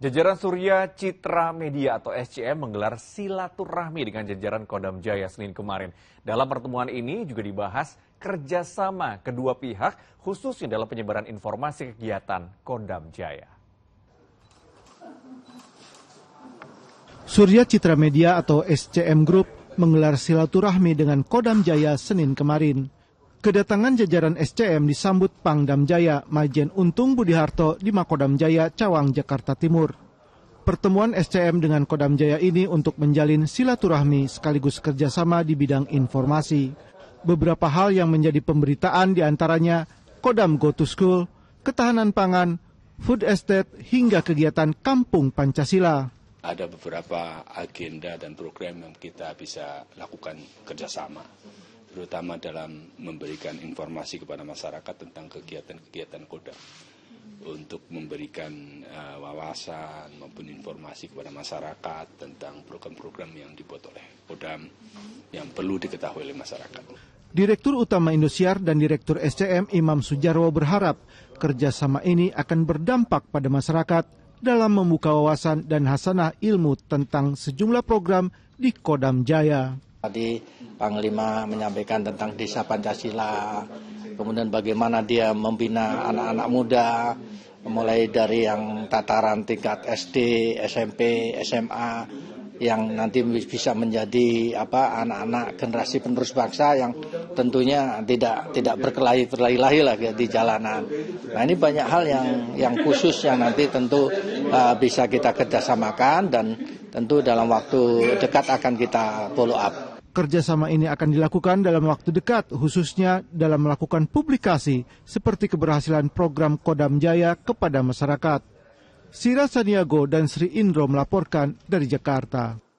Jajaran Surya Citra Media atau SCM menggelar silaturahmi dengan jajaran Kodam Jaya Senin kemarin. Dalam pertemuan ini juga dibahas kerjasama kedua pihak khususnya dalam penyebaran informasi kegiatan Kodam Jaya. Surya Citra Media atau SCM Group menggelar silaturahmi dengan Kodam Jaya Senin kemarin. Kedatangan jajaran SCM disambut Pangdam Jaya Majen Untung Budi Harto di Makodam Jaya, Cawang, Jakarta Timur. Pertemuan SCM dengan Kodam Jaya ini untuk menjalin silaturahmi sekaligus kerjasama di bidang informasi. Beberapa hal yang menjadi pemberitaan diantaranya Kodam Go to School, ketahanan pangan, food estate, hingga kegiatan Kampung Pancasila ada beberapa agenda dan program yang kita bisa lakukan kerjasama terutama dalam memberikan informasi kepada masyarakat tentang kegiatan-kegiatan Kodam untuk memberikan uh, wawasan maupun informasi kepada masyarakat tentang program-program yang dibuat oleh Kodam yang perlu diketahui oleh masyarakat. Direktur Utama Indosiar dan Direktur SCM Imam Sujarwo berharap kerjasama ini akan berdampak pada masyarakat dalam membuka wawasan dan hasanah ilmu tentang sejumlah program di Kodam Jaya. Tadi Panglima menyampaikan tentang desa Pancasila, kemudian bagaimana dia membina anak-anak muda, mulai dari yang tataran tingkat SD, SMP, SMA, yang nanti bisa menjadi apa anak-anak generasi penerus bangsa yang tentunya tidak tidak berkelahi berlahi-lahi lah di jalanan. Nah ini banyak hal yang yang khusus yang nanti tentu uh, bisa kita kerjasamakan dan tentu dalam waktu dekat akan kita follow up. Kerjasama ini akan dilakukan dalam waktu dekat, khususnya dalam melakukan publikasi seperti keberhasilan program Kodam Jaya kepada masyarakat. Sira Saniago dan Sri Indro melaporkan dari Jakarta.